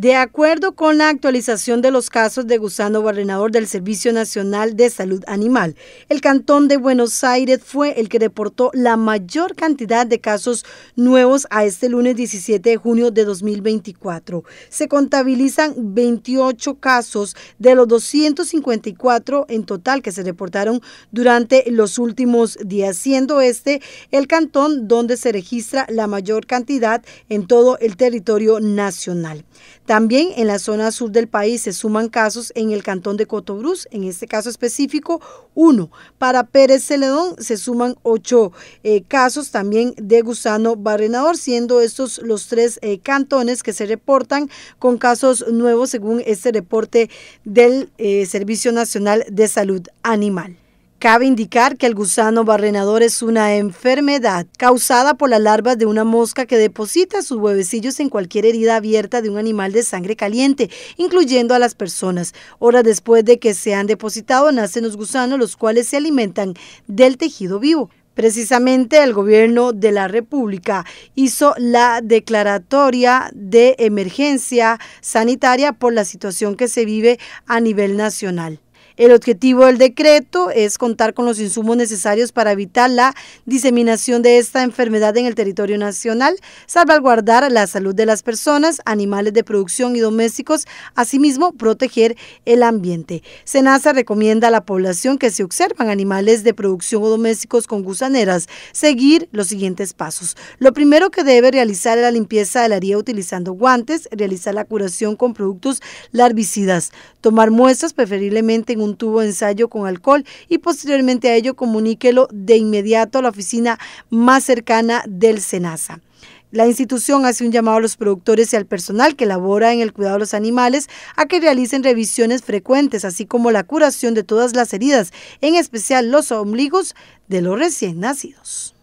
De acuerdo con la actualización de los casos de gusano barrenador del Servicio Nacional de Salud Animal, el Cantón de Buenos Aires fue el que reportó la mayor cantidad de casos nuevos a este lunes 17 de junio de 2024. Se contabilizan 28 casos de los 254 en total que se reportaron durante los últimos días, siendo este el cantón donde se registra la mayor cantidad en todo el territorio nacional. También en la zona sur del país se suman casos en el cantón de Cotobruz, en este caso específico uno. Para Pérez Celedón se suman ocho eh, casos también de gusano barrenador, siendo estos los tres eh, cantones que se reportan con casos nuevos según este reporte del eh, Servicio Nacional de Salud Animal. Cabe indicar que el gusano barrenador es una enfermedad causada por las larvas de una mosca que deposita sus huevecillos en cualquier herida abierta de un animal de sangre caliente, incluyendo a las personas. Horas después de que se han depositado, nacen los gusanos, los cuales se alimentan del tejido vivo. Precisamente el gobierno de la República hizo la declaratoria de emergencia sanitaria por la situación que se vive a nivel nacional. El objetivo del decreto es contar con los insumos necesarios para evitar la diseminación de esta enfermedad en el territorio nacional, salvaguardar la salud de las personas, animales de producción y domésticos, asimismo proteger el ambiente. Senasa recomienda a la población que se observan animales de producción o domésticos con gusaneras seguir los siguientes pasos. Lo primero que debe realizar es la limpieza del área utilizando guantes, realizar la curación con productos larvicidas, tomar muestras preferiblemente en un un tubo ensayo con alcohol y posteriormente a ello comuníquelo de inmediato a la oficina más cercana del SENASA. La institución hace un llamado a los productores y al personal que labora en el cuidado de los animales a que realicen revisiones frecuentes, así como la curación de todas las heridas, en especial los ombligos de los recién nacidos.